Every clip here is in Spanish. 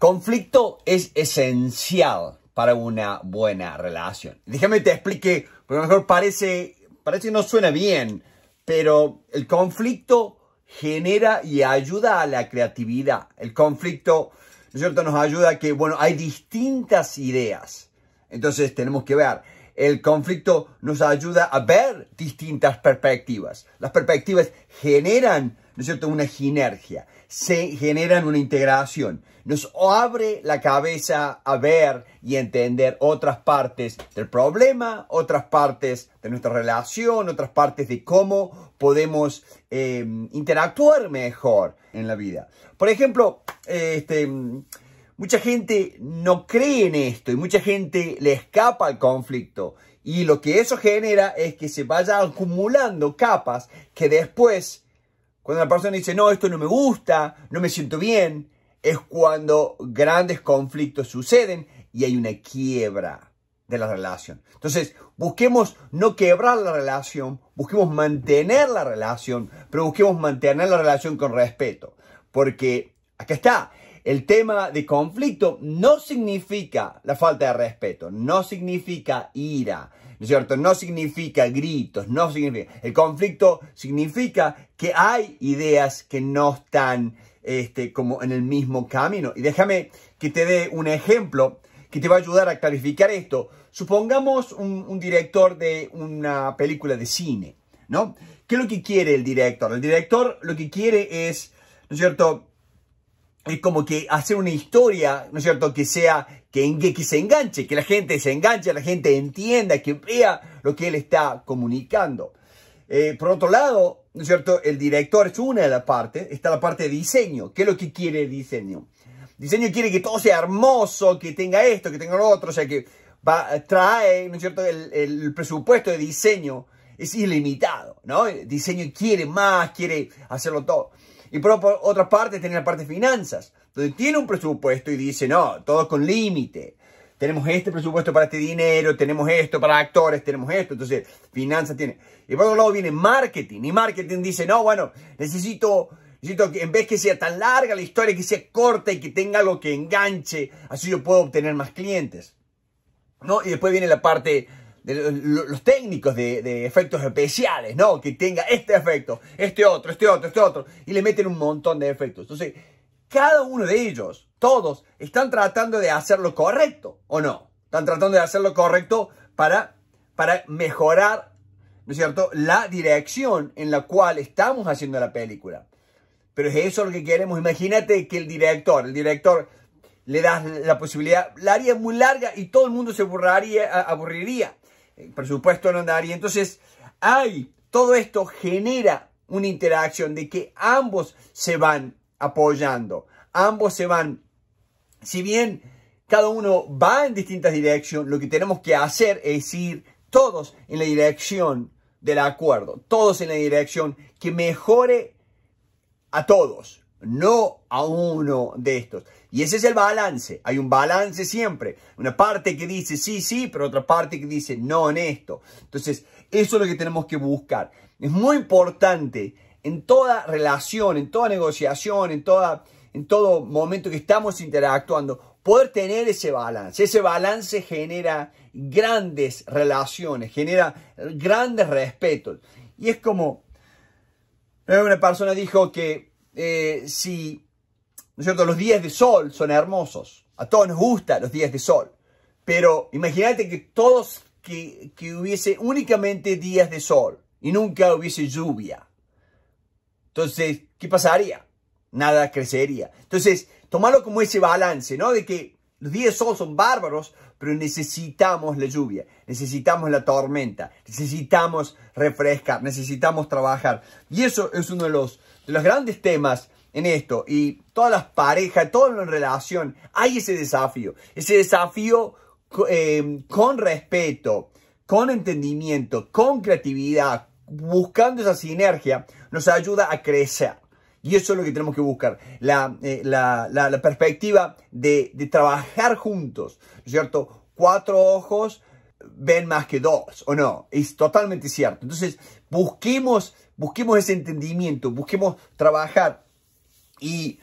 Conflicto es esencial para una buena relación. Déjame te explique, porque a lo mejor parece, parece que no suena bien, pero el conflicto genera y ayuda a la creatividad. El conflicto, cierto?, nos ayuda a que, bueno, hay distintas ideas. Entonces tenemos que ver el conflicto nos ayuda a ver distintas perspectivas. Las perspectivas generan, ¿no es cierto?, una sinergia, se generan una integración. Nos abre la cabeza a ver y entender otras partes del problema, otras partes de nuestra relación, otras partes de cómo podemos eh, interactuar mejor en la vida. Por ejemplo, este Mucha gente no cree en esto y mucha gente le escapa al conflicto. Y lo que eso genera es que se vaya acumulando capas que después, cuando la persona dice, no, esto no me gusta, no me siento bien, es cuando grandes conflictos suceden y hay una quiebra de la relación. Entonces, busquemos no quebrar la relación, busquemos mantener la relación, pero busquemos mantener la relación con respeto. Porque, acá está, el tema de conflicto no significa la falta de respeto, no significa ira, ¿no es cierto? No significa gritos, no significa... El conflicto significa que hay ideas que no están este, como en el mismo camino. Y déjame que te dé un ejemplo que te va a ayudar a clarificar esto. Supongamos un, un director de una película de cine, ¿no? ¿Qué es lo que quiere el director? El director lo que quiere es, ¿no es cierto?, es como que hacer una historia, ¿no es cierto?, que sea, que, que se enganche, que la gente se enganche, la gente entienda, que vea lo que él está comunicando. Eh, por otro lado, ¿no es cierto?, el director es una de las partes, está la parte de diseño. ¿Qué es lo que quiere el diseño? Diseño quiere que todo sea hermoso, que tenga esto, que tenga lo otro, o sea, que trae, ¿no es cierto?, el, el presupuesto de diseño es ilimitado, ¿no? diseño quiere más, quiere hacerlo todo. Y por otra parte tiene la parte de finanzas, donde tiene un presupuesto y dice, no, todo con límite. Tenemos este presupuesto para este dinero, tenemos esto para actores, tenemos esto. Entonces, finanzas tiene. Y por otro lado viene marketing. Y marketing dice, no, bueno, necesito, necesito que en vez que sea tan larga la historia, que sea corta y que tenga algo que enganche. Así yo puedo obtener más clientes. ¿No? Y después viene la parte los técnicos de, efectos especiales, ¿no? Que tenga este efecto, este otro, este otro, este otro, y le meten un montón de efectos. Entonces, cada uno de ellos, todos, están tratando de hacer lo correcto, ¿o no? Están tratando de hacer lo correcto para, para mejorar, ¿no es cierto?, la dirección en la cual estamos haciendo la película. Pero es eso lo que queremos. Imagínate que el director, el director le das la posibilidad, la haría muy larga y todo el mundo se aburriría el eh, presupuesto no daría. Entonces, hay, todo esto genera una interacción de que ambos se van apoyando, ambos se van, si bien cada uno va en distintas direcciones, lo que tenemos que hacer es ir todos en la dirección del acuerdo, todos en la dirección que mejore a todos, no a uno de estos. Y ese es el balance. Hay un balance siempre. Una parte que dice sí, sí, pero otra parte que dice no en esto. Entonces, eso es lo que tenemos que buscar. Es muy importante en toda relación, en toda negociación, en, toda, en todo momento que estamos interactuando, poder tener ese balance. Ese balance genera grandes relaciones, genera grandes respetos. Y es como eh, una persona dijo que eh, si, cierto? Los días de sol son hermosos. A todos nos gustan los días de sol. Pero imagínate que todos, que, que hubiese únicamente días de sol y nunca hubiese lluvia. Entonces, ¿qué pasaría? Nada crecería. Entonces, tomarlo como ese balance, ¿no? De que los días de sol son bárbaros, pero necesitamos la lluvia, necesitamos la tormenta, necesitamos refrescar, necesitamos trabajar. Y eso es uno de los los grandes temas en esto y todas las parejas, todo en relación, hay ese desafío. Ese desafío eh, con respeto, con entendimiento, con creatividad, buscando esa sinergia, nos ayuda a crecer. Y eso es lo que tenemos que buscar, la, eh, perspectiva de, de, trabajar juntos, ¿no es cierto? Cuatro ojos ven más que dos, ¿o no? Es totalmente cierto. Entonces, busquemos Busquemos ese entendimiento, busquemos trabajar. Y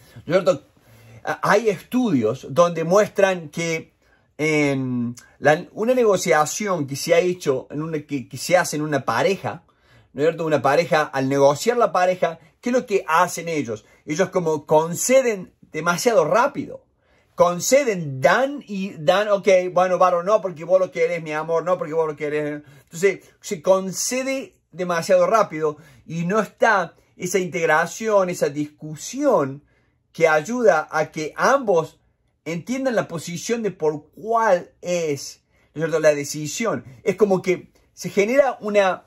hay estudios donde muestran que en em, una negociación que se ha hecho, que, se hace en una pareja, ¿no cierto? Una pareja, al negociar la pareja, ¿qué es lo que hacen ellos? Ellos como conceden demasiado rápido. Conceden, dan y dan, ok, bueno, varón, no, porque vos lo querés, mi amor, no, porque vos lo querés. Entonces, se concede demasiado rápido y no está esa integración, esa discusión que ayuda a que ambos entiendan la posición de por cuál es la decisión. Es como que se genera una,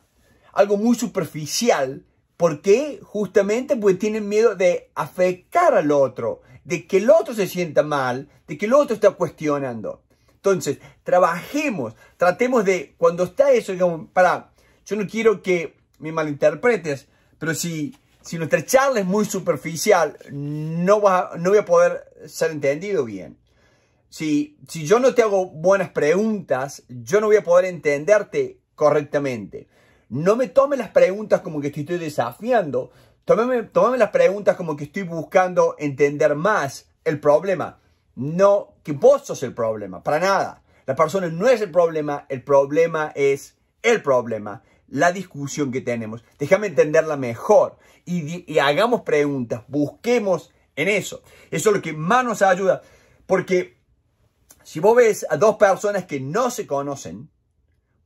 algo muy superficial. porque Justamente pues tienen miedo de afectar al otro, de que el otro se sienta mal, de que el otro está cuestionando. Entonces, trabajemos, tratemos de, cuando está eso, digamos, para, yo no quiero que me malinterpretes, pero si, si nuestra charla es muy superficial, no, va, no voy a poder ser entendido bien. Si, si yo no te hago buenas preguntas, yo no voy a poder entenderte correctamente. No me tomes las preguntas como que te estoy desafiando. Tómame, tómame las preguntas como que estoy buscando entender más el problema. No que vos sos el problema, para nada. La persona no es el problema, el problema es el problema, la discusión que tenemos. Déjame entenderla mejor y, hagamos preguntas, busquemos en eso. Eso es lo que más nos ayuda, porque si vos ves a dos personas que no se conocen,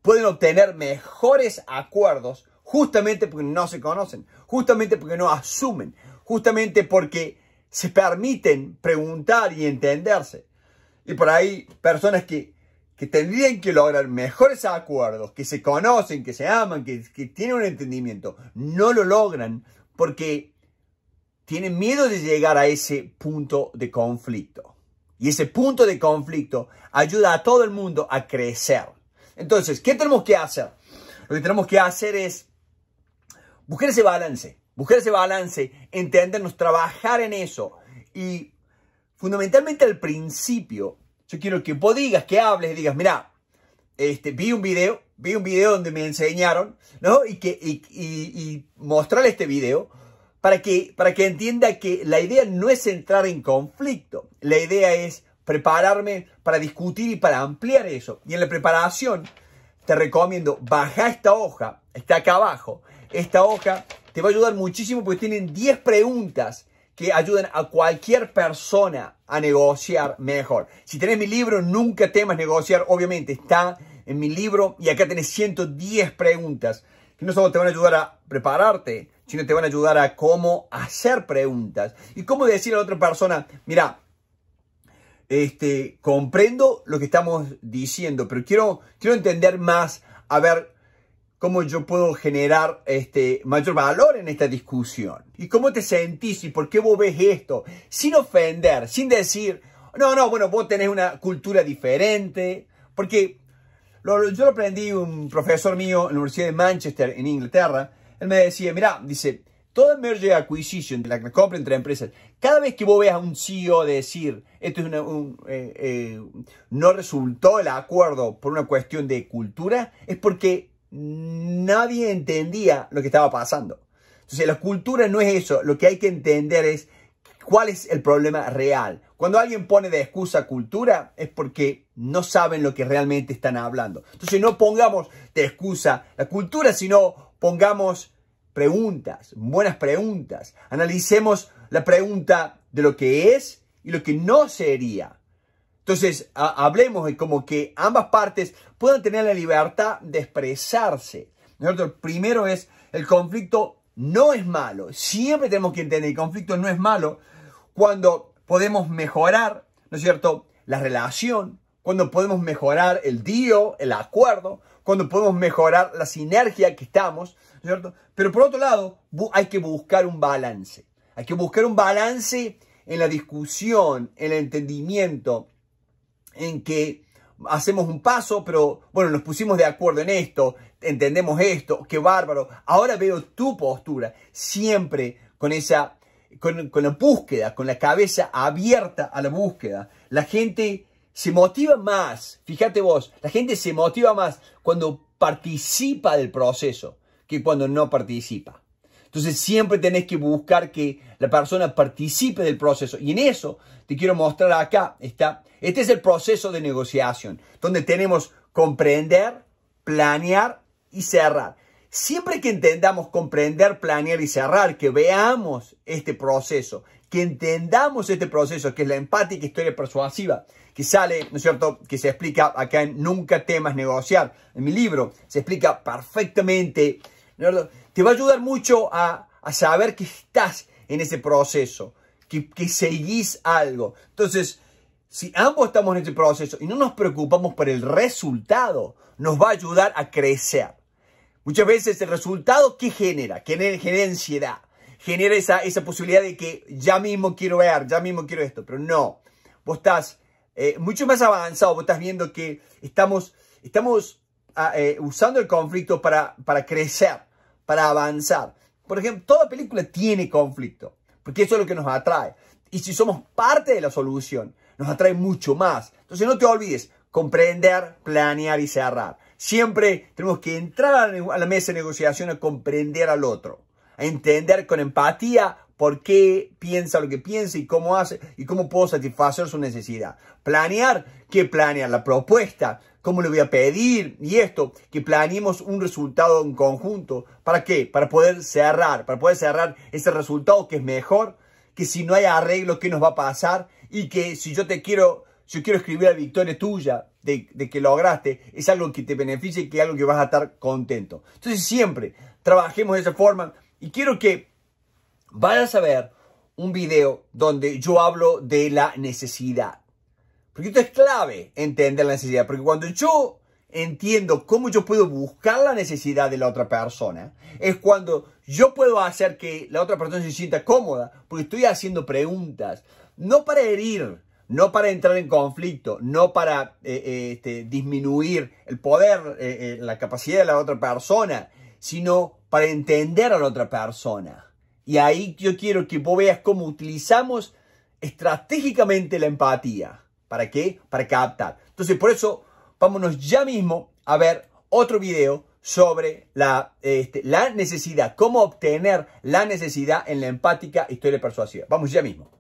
pueden obtener mejores acuerdos justamente porque no se conocen, justamente porque no asumen, justamente porque se permiten preguntar y entenderse. Y por ahí personas que que tendrían que lograr mejores acuerdos, que se conocen, que se aman, que, tienen un entendimiento, no lo logran porque tienen miedo de llegar a ese punto de conflicto. Y ese punto de conflicto ayuda a todo el mundo a crecer. Entonces, ¿qué tenemos que hacer? Lo que tenemos que hacer es buscar ese balance, buscar ese balance, entendernos, trabajar en eso. Y fundamentalmente al principio, yo quiero que vos digas, que hables digas, mira, este, vi un video, vi un video donde me enseñaron, ¿no? Y, que, y, mostrarle este video para que, para que entienda que la idea no es entrar en conflicto, la idea es prepararme para discutir y para ampliar eso. Y en la preparación te recomiendo, baja esta hoja, está acá abajo, esta hoja te va a ayudar muchísimo porque tienen 10 preguntas que ayuden a cualquier persona a negociar mejor. Si tenés mi libro, nunca temas negociar, obviamente está en mi libro y acá tenés 110 preguntas que no solo te van a ayudar a prepararte, sino te van a ayudar a cómo hacer preguntas y cómo decir a otra persona, mira, este, comprendo lo que estamos diciendo, pero quiero, quiero entender más, a ver cómo yo puedo generar este mayor valor en esta discusión. ¿Y cómo te sentís y por qué vos ves esto? Sin ofender, sin decir, no, no, bueno, vos tenés una cultura diferente, porque lo, yo lo aprendí un profesor mío en la Universidad de Manchester, en Inglaterra, él me decía, mira, dice, toda merger acquisition, la compra entre empresas, cada vez que vos veas a un CEO decir, esto es un, eh, eh, no resultó el acuerdo por una cuestión de cultura, es porque nadie entendía lo que estaba pasando. Entonces la cultura no es eso, lo que hay que entender es cuál es el problema real. Cuando alguien pone de excusa cultura es porque no saben lo que realmente están hablando. Entonces no pongamos de excusa la cultura, sino pongamos preguntas, buenas preguntas. Analicemos la pregunta de lo que es y lo que no sería. Entonces, hablemos de como que ambas partes puedan tener la libertad de expresarse. ¿no? El primero es, el conflicto no es malo. Siempre tenemos que entender, que el conflicto no es malo cuando podemos mejorar, ¿no es cierto?, la relación, cuando podemos mejorar el dio, el acuerdo, cuando podemos mejorar la sinergia que estamos, ¿no es cierto? Pero por otro lado, hay que buscar un balance. Hay que buscar un balance en la discusión, en el entendimiento, en que hacemos un paso, pero bueno, nos pusimos de acuerdo en esto, entendemos esto, qué bárbaro. Ahora veo tu postura, siempre con esa, con la búsqueda, con la cabeza abierta a la búsqueda. La gente se motiva más, fíjate vos, la gente se motiva más cuando participa del proceso que cuando no participa. Entonces siempre tenés que buscar que la persona participe del proceso. Y en eso te quiero mostrar acá, está, este es el proceso de negociación, donde tenemos comprender, planear y cerrar. Siempre que entendamos comprender, planear y cerrar, que veamos este proceso, que entendamos este proceso, que es la empática historia persuasiva, que sale, ¿no es cierto?, que se explica acá en Nunca temas negociar, en mi libro, se explica perfectamente, ¿no es te va a ayudar mucho a, saber que estás en ese proceso, que, seguís algo. Entonces, si ambos estamos en ese proceso y no nos preocupamos por el resultado, nos va a ayudar a crecer. Muchas veces el resultado, ¿qué genera? Genera, genera ansiedad, genera esa, esa posibilidad de que ya mismo quiero ver, ya mismo quiero esto, pero no. Vos estás eh, mucho más avanzado, vos estás viendo que estamos, estamos ah, eh, usando el conflicto para, para crecer para avanzar. Por ejemplo, toda película tiene conflicto, porque eso es lo que nos atrae. Y si somos parte de la solución, nos atrae mucho más. Entonces no te olvides, comprender, planear y cerrar. Siempre tenemos que entrar a la mesa de negociación a comprender al otro, a entender con empatía por qué piensa lo que piensa y cómo hace y cómo puedo satisfacer su necesidad. Planear, ¿qué planear? La propuesta, cómo le voy a pedir y esto, que planeemos un resultado en conjunto. ¿Para qué? Para poder cerrar, para poder cerrar ese resultado que es mejor, que si no hay arreglo, ¿qué nos va a pasar? Y que si yo te quiero, si yo quiero escribir la victoria tuya de, de que lograste, es algo que te beneficie y que es algo que vas a estar contento. Entonces siempre trabajemos de esa forma y quiero que vayas a ver un video donde yo hablo de la necesidad. Porque esto es clave, entender la necesidad. Porque cuando yo entiendo cómo yo puedo buscar la necesidad de la otra persona, es cuando yo puedo hacer que la otra persona se sienta cómoda, porque estoy haciendo preguntas, no para herir, no para entrar en conflicto, no para eh, eh, este, disminuir el poder, eh, la capacidad de la otra persona, sino para entender a la otra persona. Y ahí yo quiero que vos veas cómo utilizamos estratégicamente la empatía ¿Para qué? Para captar. Entonces, por eso, vámonos ya mismo a ver otro video sobre la, este, la necesidad, cómo obtener la necesidad en la empática historia persuasiva. Vamos ya mismo.